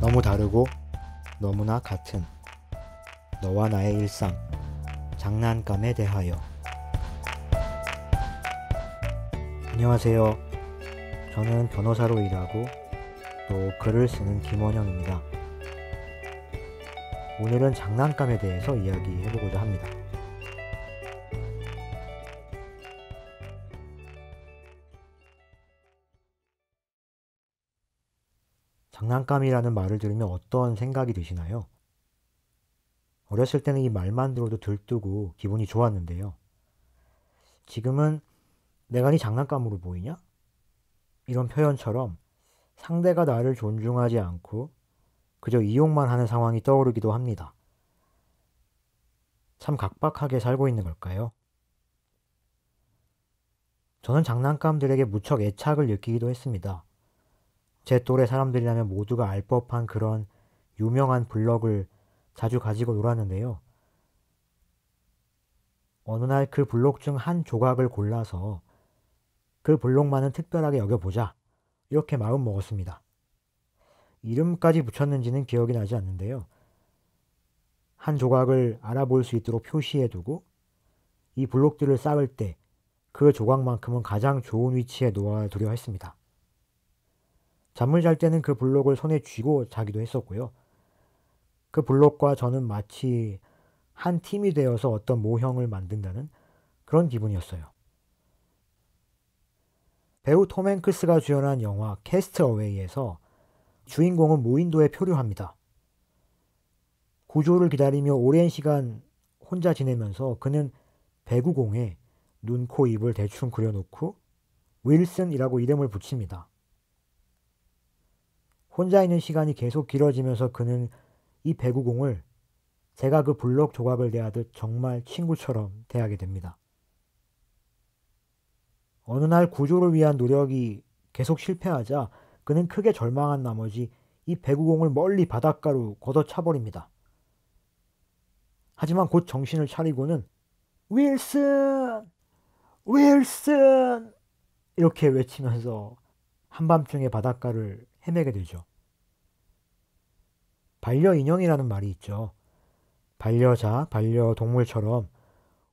너무 다르고 너무나 같은 너와 나의 일상, 장난감에 대하여. 안녕하세요. 저는 변호사로 일하고 또 글을 쓰는 김원영입니다. 오늘은 장난감에 대해서 이야기해보고자 합니다. 장난감이라는 말을 들으면 어떤 생각이 드시나요? 어렸을 때는 이 말만 들어도 들뜨고 기분이 좋았는데요. 지금은 내가 네 장난감으로 보이냐? 이런 표현처럼 상대가 나를 존중하지 않고 그저 이용만 하는 상황이 떠오르기도 합니다. 참 각박하게 살고 있는 걸까요? 저는 장난감들에게 무척 애착을 느끼기도 했습니다. 제 또래 사람들이라면 모두가 알 법한 그런 유명한 블럭을 자주 가지고 놀았는데요. 어느 날 그 블록 중 한 조각을 골라서 그 블록만은 특별하게 여겨보자 이렇게 마음 먹었습니다. 이름까지 붙였는지는 기억이 나지 않는데요. 한 조각을 알아볼 수 있도록 표시해두고 이 블록들을 쌓을 때 그 조각만큼은 가장 좋은 위치에 놓아두려 했습니다. 잠을 잘 때는 그 블록을 손에 쥐고 자기도 했었고요. 그 블록과 저는 마치 한 팀이 되어서 어떤 모형을 만든다는 그런 기분이었어요. 배우 톰 행크스가 주연한 영화 캐스트 어웨이에서 주인공은 무인도에 표류합니다. 구조를 기다리며 오랜 시간 혼자 지내면서 그는 배구공에 눈, 코, 입을 대충 그려놓고 윌슨이라고 이름을 붙입니다. 혼자 있는 시간이 계속 길어지면서 그는 이 배구공을 제가 그 블록 조각을 대하듯 정말 친구처럼 대하게 됩니다. 어느 날 구조를 위한 노력이 계속 실패하자 그는 크게 절망한 나머지 이 배구공을 멀리 바닷가로 걷어차버립니다. 하지만 곧 정신을 차리고는 윌슨! 윌슨! 이렇게 외치면서 한밤중에 바닷가를 헤매게 되죠. 반려인형이라는 말이 있죠. 반려자, 반려동물처럼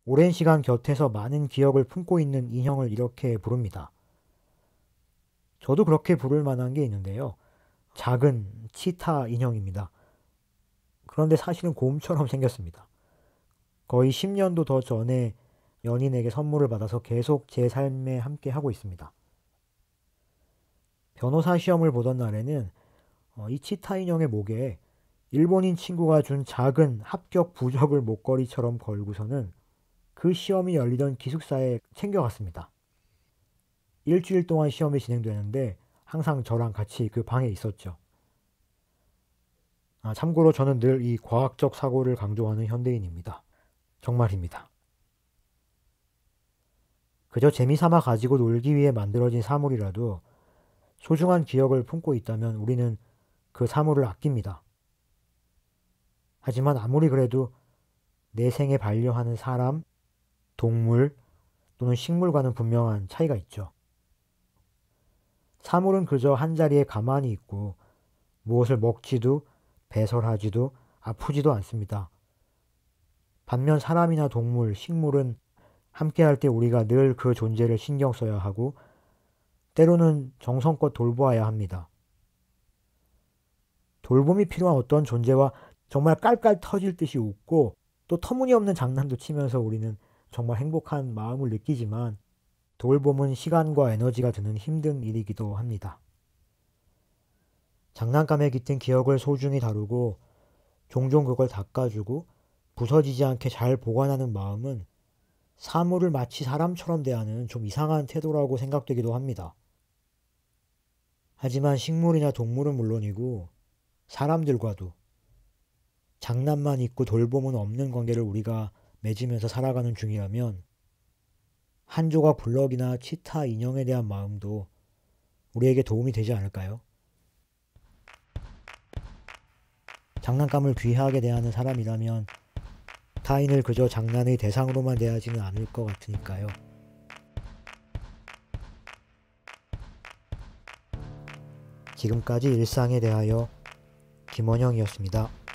오랜 시간 곁에서 많은 기억을 품고 있는 인형을 이렇게 부릅니다. 저도 그렇게 부를 만한 게 있는데요. 작은 치타 인형입니다. 그런데 사실은 곰처럼 생겼습니다. 거의 10년도 더 전에 연인에게 선물을 받아서 계속 제 삶에 함께 하고 있습니다. 변호사 시험을 보던 날에는 어, 이 치타 인형의 목에 일본인 친구가 준 작은 합격 부적을 목걸이처럼 걸고서는 그 시험이 열리던 기숙사에 챙겨갔습니다. 일주일 동안 시험이 진행되는데 항상 저랑 같이 그 방에 있었죠. 아, 참고로 저는 늘 이 과학적 사고를 강조하는 현대인입니다. 정말입니다. 그저 재미삼아 가지고 놀기 위해 만들어진 사물이라도 소중한 기억을 품고 있다면 우리는 그 사물을 아낍니다. 하지만 아무리 그래도 내 생에 반려하는 사람, 동물 또는 식물과는 분명한 차이가 있죠. 사물은 그저 한 자리에 가만히 있고 무엇을 먹지도 배설하지도 아프지도 않습니다. 반면 사람이나 동물, 식물은 함께할 때 우리가 늘 그 존재를 신경 써야 하고 때로는 정성껏 돌보아야 합니다. 돌봄이 필요한 어떤 존재와 정말 깔깔 터질 듯이 웃고 또 터무니없는 장난도 치면서 우리는 정말 행복한 마음을 느끼지만 돌봄은 시간과 에너지가 드는 힘든 일이기도 합니다. 장난감에 깃든 기억을 소중히 다루고 종종 그걸 닦아주고 부서지지 않게 잘 보관하는 마음은 사물을 마치 사람처럼 대하는 좀 이상한 태도라고 생각되기도 합니다. 하지만 식물이나 동물은 물론이고 사람들과도 장난만 있고 돌봄은 없는 관계를 우리가 맺으면서 살아가는 중이라면 한 조각 블럭이나 치타 인형에 대한 마음도 우리에게 도움이 되지 않을까요? 장난감을 귀하게 대하는 사람이라면 타인을 그저 장난의 대상으로만 대하지는 않을 것 같으니까요. 지금까지 일상에 대하여 김원영이었습니다.